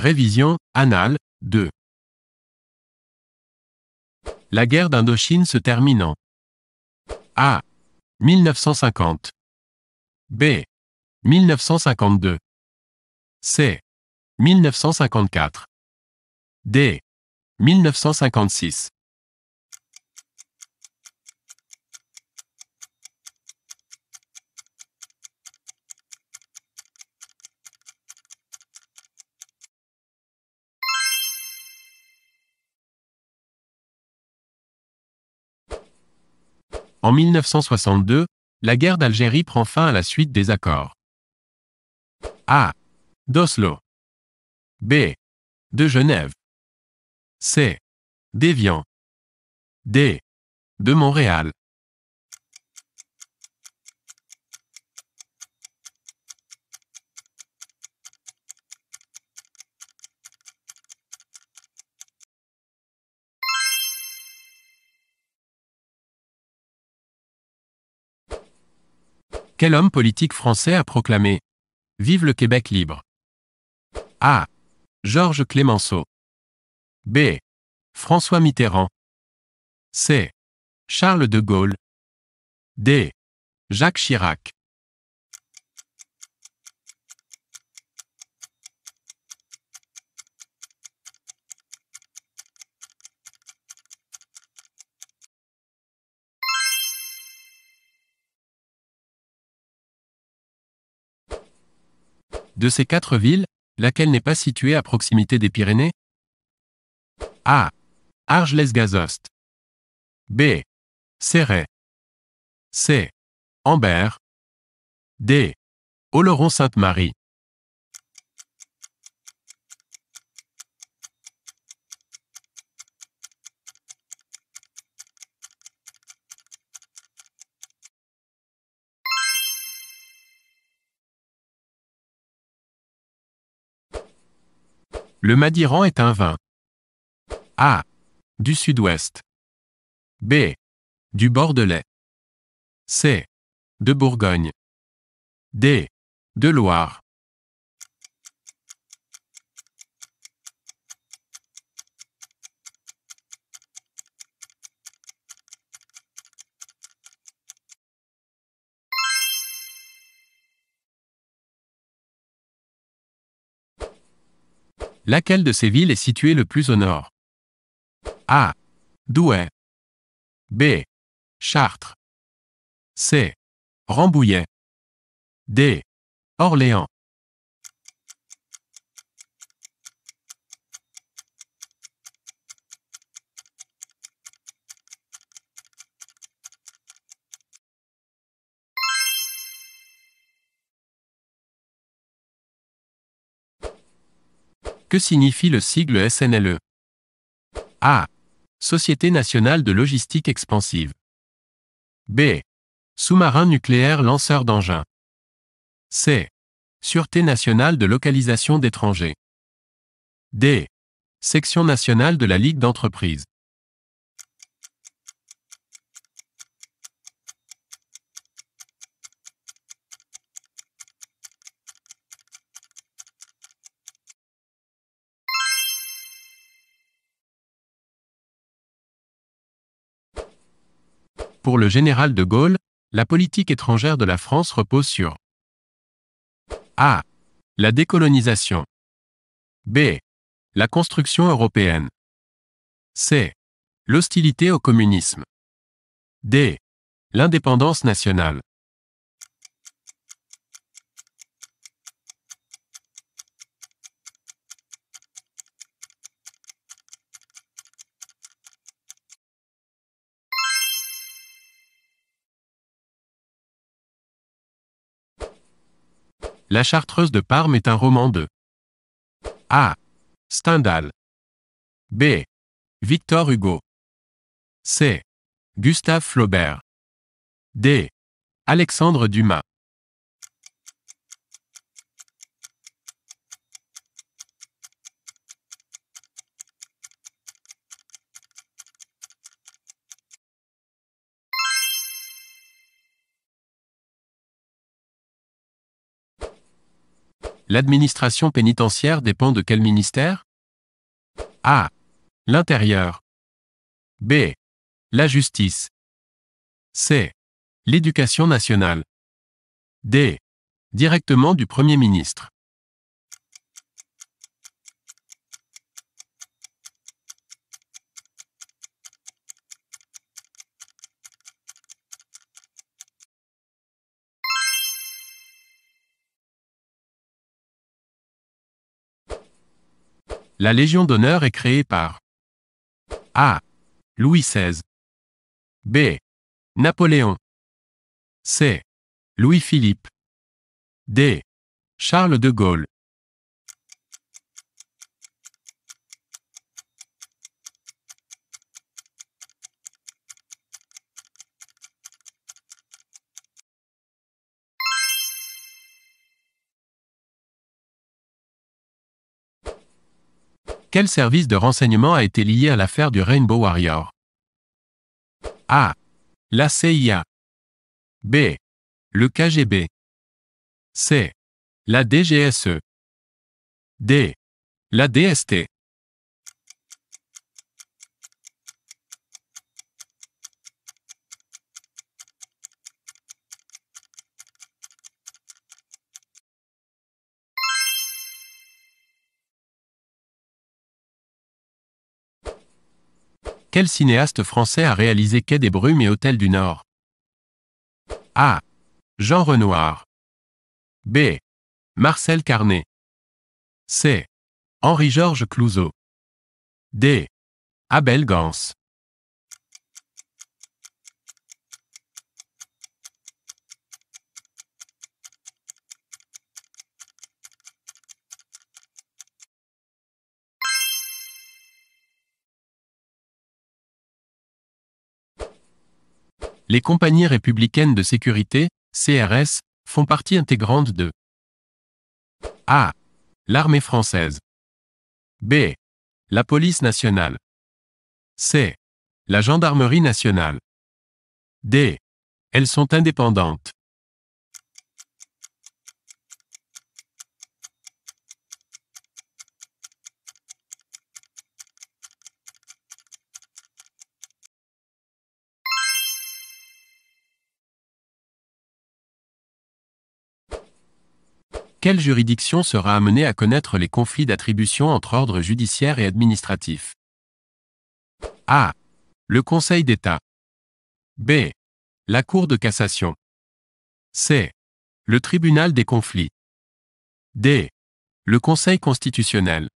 Révision, Annale, 2. La guerre d'Indochine se terminant. A. 1950. B. 1952. C. 1954. D. 1956. En 1962, la guerre d'Algérie prend fin à la suite des accords A. D'Oslo. B. De Genève. C. Devian D. De Montréal. Quel homme politique français a proclamé ⁇ Vive le Québec libre !⁇ A. Georges Clémenceau. B. François Mitterrand. C. Charles de Gaulle. D. Jacques Chirac. de ces quatre villes, laquelle n'est pas située à proximité des Pyrénées A. Argelès-Gazost. B. Céret. C. Ambert. D. Oloron-Sainte-Marie. Le Madiran est un vin. A. Du sud-ouest. B. Du Bordelais. C. De Bourgogne. D. De Loire. Laquelle de ces villes est située le plus au nord A. Douai. B. Chartres. C. Rambouillet. D. Orléans. Que signifie le sigle SNLE A. Société nationale de logistique expansive. B. Sous-marin nucléaire lanceur d'engins. C. Sûreté nationale de localisation d'étrangers. D. Section nationale de la Ligue d'entreprise. Pour le général de Gaulle, la politique étrangère de la France repose sur A. La décolonisation. B. La construction européenne. C. L'hostilité au communisme. D. L'indépendance nationale. La Chartreuse de Parme est un roman de A. Stendhal. B. Victor Hugo. C. Gustave Flaubert. D. Alexandre Dumas. L'administration pénitentiaire dépend de quel ministère A. L'intérieur. B. La justice. C. L'éducation nationale. D. Directement du Premier ministre. La Légion d'honneur est créée par A. Louis XVI B. Napoléon C. Louis-Philippe D. Charles de Gaulle Quel service de renseignement a été lié à l'affaire du Rainbow Warrior A. La CIA. B. Le KGB. C. La DGSE. D. La DST. Quel cinéaste français a réalisé Quai des Brumes et Hôtel du Nord A. Jean Renoir. B. Marcel Carnet. C. Henri-Georges Clouzot. D. Abel Gance. Les compagnies républicaines de sécurité, CRS, font partie intégrante de A. L'armée française. B. La police nationale. C. La gendarmerie nationale. D. Elles sont indépendantes. Quelle juridiction sera amenée à connaître les conflits d'attribution entre ordre judiciaire et administratif A. Le Conseil d'État. B. La Cour de cassation. C. Le Tribunal des conflits. D. Le Conseil constitutionnel.